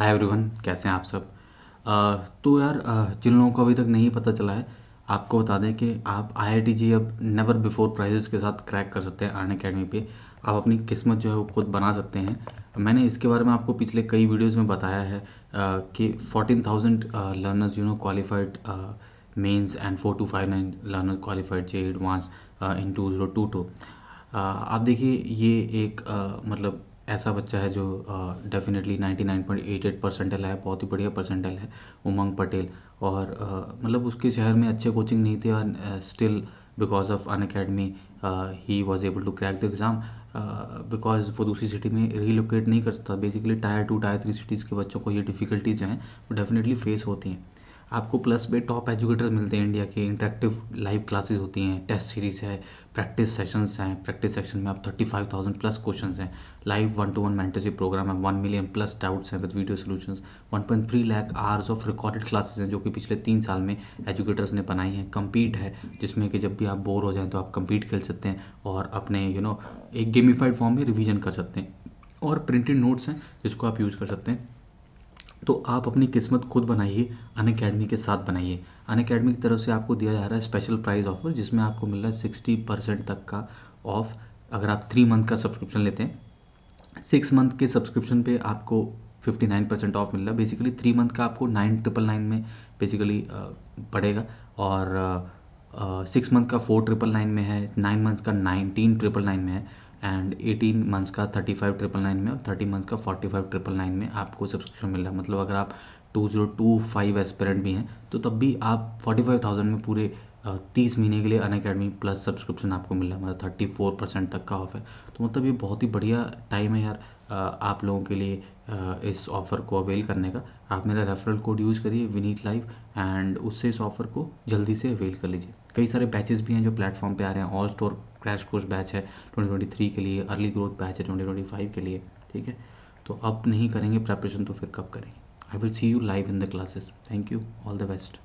hi everyone कैसे हैं आप सब आ, तो यार जिन लोगों को अभी तक नहीं पता चला है आपको बता दें कि आप आई जी अब नेवर बिफोर प्राइजेस के साथ क्रैक कर सकते हैं अर्न अकेडमी पे आप अपनी किस्मत जो है वो खुद बना सकते हैं मैंने इसके बारे में आपको पिछले कई वीडियोस में बताया है आ, कि thousand learners you know qualified mains and four two five nine learner qualified J advanced in two zero two two आप देखिए ये एक आ, मतलब ऐसा बच्चा है जो definitely ninety nine point eight eight percentile है बहुत ही बढ़िया परसेंटेल है उमंग पटेल और मतलब उसके शहर में अच्छे कोचिंग नहीं थे और still because of Unacademy ही was able to crack the exam because वो दूसरी सिटी में रीलोकेट नहीं कर सकता basically tier two tier three cities के बच्चों को ये डिफ़िकल्टीज हैं वो डेफिनेटली फेस होती हैं आपको प्लस में टॉप एजुकेटर मिलते हैं इंडिया के इंटरेक्टिव लाइव क्लासेस होती हैं टेस्ट सीरीज है प्रैक्टिस सेशंस हैं प्रैक्टिस सेशन में आप thirty five thousand plus question हैं live one to one mentorship program है वन मिलियन प्लस डाउट्स हैं with video solution one point three lakh hours of recorded classes हैं जो कि पिछले तीन साल में एजुकेटर्स ने बनाई हैं कम्पीट है जिसमें कि जब भी आप बोर हो जाएं तो आप कम्पीट खेल सकते हैं और अपने यू you नो know, एक गेमिफाइड फॉर्म में रिविजन कर सकते हैं और प्रिंटेड नोट्स हैं जिसको आप यूज़ कर सकते हैं तो आप अपनी किस्मत खुद बनाइए अन अकेडमी के साथ बनाइए अन अकेडमी की तरफ से आपको दिया जा रहा है स्पेशल प्राइस ऑफर जिसमें आपको मिल रहा है सिक्सटी परसेंट तक का ऑफ अगर आप थ्री मंथ का सब्सक्रिप्शन लेते हैं सिक्स मंथ के सब्सक्रिप्शन पे आपको फिफ्टी नाइन परसेंट ऑफ मिल रहा है बेसिकली थ्री मंथ का आपको नाइन ट्रिपल नाइन में बेसिकली पड़ेगा और सिक्स मंथ का फोर ट्रिपल नाइन में है नाइन मंथ का नाइनटीन ट्रिपल नाइन में है एंड 18 मंथ्स का थर्टी फाइव ट्रिपल नाइन में और थर्टी मंथ्स का फोर्टी फाइव ट्रिपल नाइन में आपको सब्सक्रिप्शन मिल रहा है मतलब अगर आप two zero two five aspirant भी हैं तो तब भी आप फोर्टी फाइव थाउजेंड में पूरे तीस महीने के लिए अन अकेडमी प्लस सब्सक्रिप्शन आपको मिल रहा है मतलब थर्टी फोर परसेंट तक का ऑफ है तो मतलब ये बहुत ही बढ़िया टाइम है यार आप लोगों के लिए इस ऑफ़र को अवेल करने का आप मेरा रेफरल कोड यूज़ करिए विनीत लाइव एंड उससे इस ऑफ़र को जल्दी से अवेल कर लीजिए कई सारे बैचेस भी हैं जो प्लेटफॉर्म पे आ रहे हैं all store crash course batch है 2023 के लिए अर्ली ग्रोथ बैच है 2025 के लिए ठीक है तो अब नहीं करेंगे प्रेपरेशन तो फिर कब करेंगे I will see you live in the classes thank you all the best